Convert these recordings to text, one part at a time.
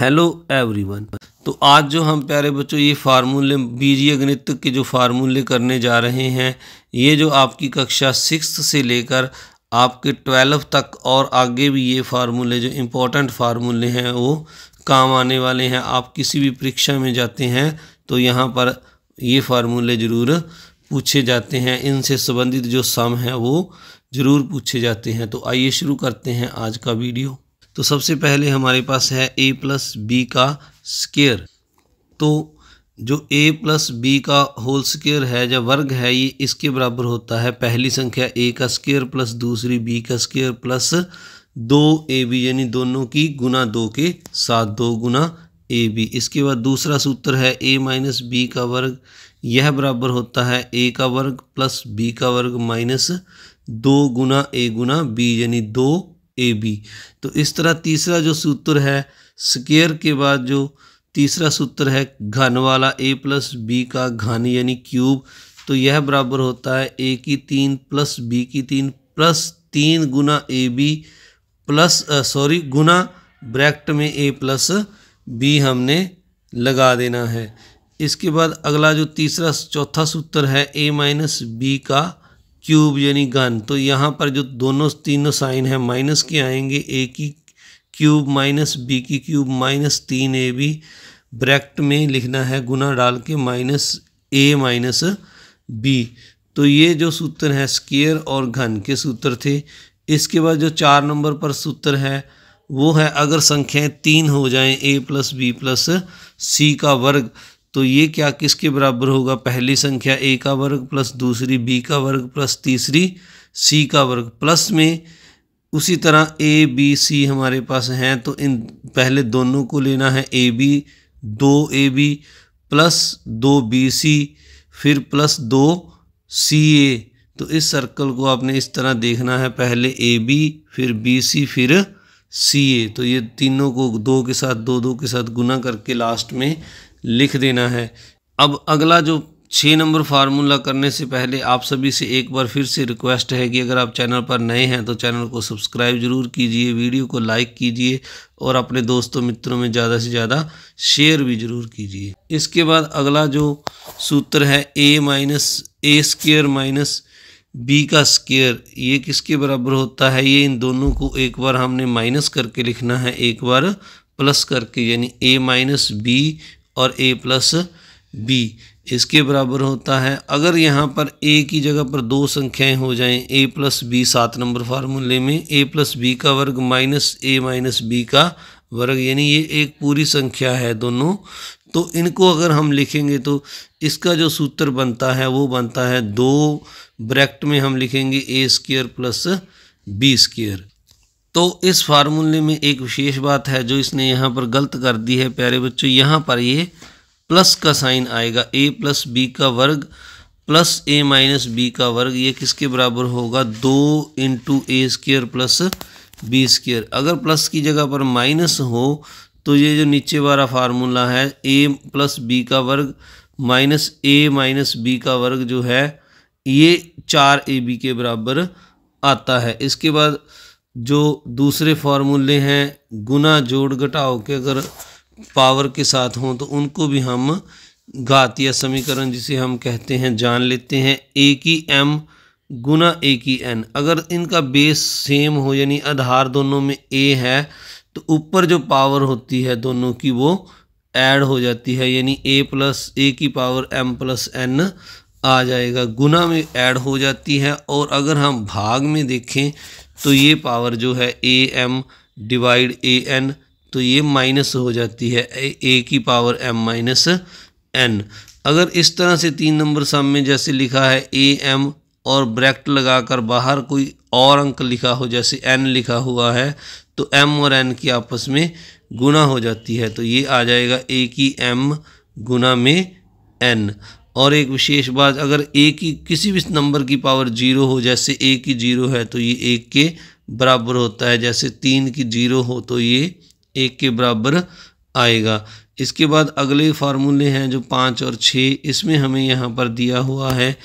hello everyone तो आज जो हम प्यारे बच्चों ये फार्मूले बीजीय गणित के जो फार्मूले करने जा रहे हैं ये जो आपकी कक्षा सिक्स से लेकर आपके ट्वेल्व तक और आगे भी ये फार्मूले जो इम्पोर्टेंट फार्मूले हैं वो काम आने वाले हैं आप किसी भी परीक्षा में जाते हैं तो यहाँ पर ये फार्मूले ज़रूर पूछे जाते हैं इनसे संबंधित जो सम है वो ज़रूर पूछे जाते हैं तो आइए शुरू करते हैं आज का वीडियो तो सबसे पहले हमारे पास है ए प्लस बी का स्केयर तो जो ए प्लस बी का होल स्केयर है या वर्ग है ये इसके बराबर होता है पहली संख्या ए का स्केयर प्लस दूसरी बी का स्केयर प्लस दो ए बी यानी दोनों की गुना दो के साथ दो गुना ए बी इसके बाद दूसरा सूत्र है ए माइनस बी का वर्ग यह बराबर होता है ए का वर्ग प्लस बी का वर्ग माइनस दो गुना ए गुना बी यानी दो ए बी तो इस तरह तीसरा जो सूत्र है स्केयर के बाद जो तीसरा सूत्र है घन वाला ए प्लस बी का घन यानी क्यूब तो यह बराबर होता है ए की तीन प्लस बी की तीन प्लस तीन गुना ए बी प्लस सॉरी गुना ब्रैक्ट में ए प्लस बी हमने लगा देना है इसके बाद अगला जो तीसरा चौथा सूत्र है ए माइनस बी का क्यूब यानी घन तो यहाँ पर जो दोनों तीनों साइन है माइनस के आएंगे ए की क्यूब माइनस बी की क्यूब माइनस तीन ए बी ब्रैक्ट में लिखना है गुना डाल के माइनस ए माइनस बी तो ये जो सूत्र है स्केयर और घन के सूत्र थे इसके बाद जो चार नंबर पर सूत्र है वो है अगर संख्याएं तीन हो जाएं A plus B plus C का वर्ग तो ये क्या किसके बराबर होगा पहली संख्या ए का वर्ग प्लस दूसरी बी का वर्ग प्लस तीसरी सी का वर्ग प्लस में उसी तरह ए बी सी हमारे पास हैं तो इन पहले दोनों को लेना है ए बी दो ए बी प्लस दो बी सी फिर प्लस दो सी ए तो इस सर्कल को आपने इस तरह देखना है पहले ए बी फिर बी सी फिर सी ए तो ये तीनों को दो के साथ दो दो के साथ गुना करके लास्ट में लिख देना है अब अगला जो छः नंबर फार्मूला करने से पहले आप सभी से एक बार फिर से रिक्वेस्ट है कि अगर आप चैनल पर नए हैं तो चैनल को सब्सक्राइब जरूर कीजिए वीडियो को लाइक कीजिए और अपने दोस्तों मित्रों में ज़्यादा से ज़्यादा शेयर भी ज़रूर कीजिए इसके बाद अगला जो सूत्र है A minus A square minus B का स्केयर ये किसके बराबर होता है ये इन दोनों को एक बार हमने माइनस करके लिखना है एक बार प्लस करके यानी ए माइनस बी और ए प्लस बी इसके बराबर होता है अगर यहाँ पर ए की जगह पर दो संख्याएं हो जाएं ए प्लस बी सात नंबर फार्मूले में ए प्लस बी का वर्ग माइनस ए माइनस बी का वर्ग यानी ये एक पूरी संख्या है दोनों तो इनको अगर हम लिखेंगे तो इसका जो सूत्र बनता है वो बनता है दो ब्रैक्ट में हम लिखेंगे A square plus B square तो इस फार्मूले में एक विशेष बात है जो इसने यहाँ पर गलत कर दी है प्यारे बच्चों यहाँ पर ये प्लस का साइन आएगा ए प्लस बी का वर्ग प्लस ए माइनस बी का वर्ग ये किसके बराबर होगा दो into A square plus B square अगर प्लस की जगह पर माइनस हो तो ये जो नीचे वाला फार्मूला है ए प्लस बी का वर्ग माइनस ए माइनस बी का वर्ग जो है ये चार ए बी के बराबर आता है इसके बाद जो दूसरे फार्मूले हैं गुना जोड़ घटाओ के अगर पावर के साथ हों तो उनको भी हम घात या समीकरण जिसे हम कहते हैं जान लेते हैं ए की एम गुना ए की एन अगर इनका बेस सेम हो यानी आधार दोनों में ए है तो ऊपर जो पावर होती है दोनों की वो ऐड हो जाती है यानी ए प्लस ए की पावर एम प्लस एन आ जाएगा गुना में ऐड हो जाती है और अगर हम भाग में देखें तो ये पावर जो है A M divide A N तो ये माइनस हो जाती है ए की पावर एम माइनस एन अगर इस तरह से तीन नंबर सम में जैसे लिखा है ए एम और ब्रैकेट लगाकर बाहर कोई और अंक लिखा हो जैसे एन लिखा हुआ है तो एम और एन की आपस में गुना हो जाती है तो ये आ जाएगा ए की एम गुना में एन और एक विशेष बात अगर ए की किसी भी नंबर की पावर जीरो हो जैसे ए की जीरो है तो ये एक के बराबर होता है जैसे तीन की जीरो हो तो ये एक के बराबर आएगा इसके बाद अगले फार्मूले हैं जो पाँच और छः इसमें हमें यहाँ पर दिया हुआ है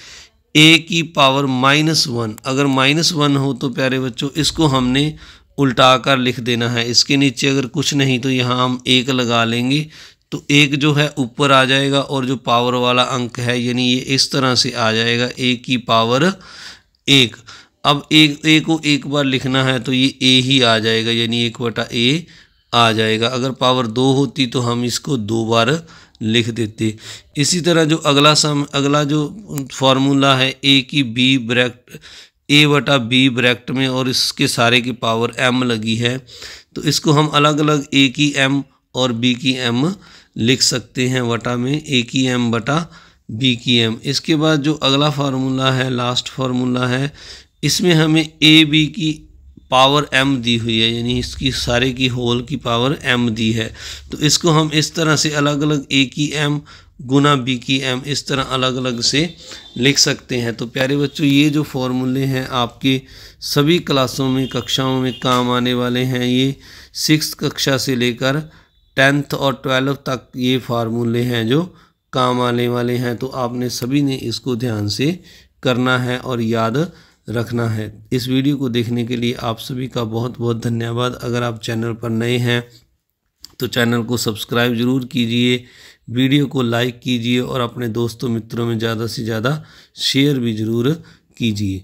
ए की पावर माइनस वन अगर माइनस वन हो तो प्यारे बच्चों इसको हमने उल्टा कर लिख देना है इसके नीचे अगर कुछ नहीं तो यहाँ हम एक लगा लेंगे तो एक जो है ऊपर आ जाएगा और जो पावर वाला अंक है यानी ये इस तरह से आ जाएगा ए की पावर एक अब एक ए को एक बार लिखना है तो ये ए ही आ जाएगा यानी एक बटा ए आ जाएगा अगर पावर दो होती तो हम इसको दो बार लिख देते इसी तरह जो अगला सम अगला जो फार्मूला है ए की बी ब्रैक्ट ए बटा बी ब्रैक्ट में और इसके सारे की पावर एम लगी है तो इसको हम अलग अलग ए की एम और बी की एम लिख सकते हैं वटा में ए की एम बटा बी की एम इसके बाद जो अगला फार्मूला है लास्ट फार्मूला है इसमें हमें ए बी की पावर एम दी हुई है यानी इसकी सारे की होल की पावर एम दी है तो इसको हम इस तरह से अलग अलग ए की एम गुना बी की एम इस तरह अलग अलग से लिख सकते हैं तो प्यारे बच्चों ये जो फॉर्मूले हैं आपके सभी क्लासों में कक्षाओं में काम आने वाले हैं ये सिक्स कक्षा से लेकर टेंथ और ट्वेल्थ तक ये फार्मूले हैं जो काम आने वाले हैं तो आपने सभी ने इसको ध्यान से करना है और याद रखना है इस वीडियो को देखने के लिए आप सभी का बहुत बहुत धन्यवाद अगर आप चैनल पर नए हैं तो चैनल को सब्सक्राइब ज़रूर कीजिए वीडियो को लाइक कीजिए और अपने दोस्तों मित्रों में ज़्यादा से ज़्यादा शेयर भी ज़रूर कीजिए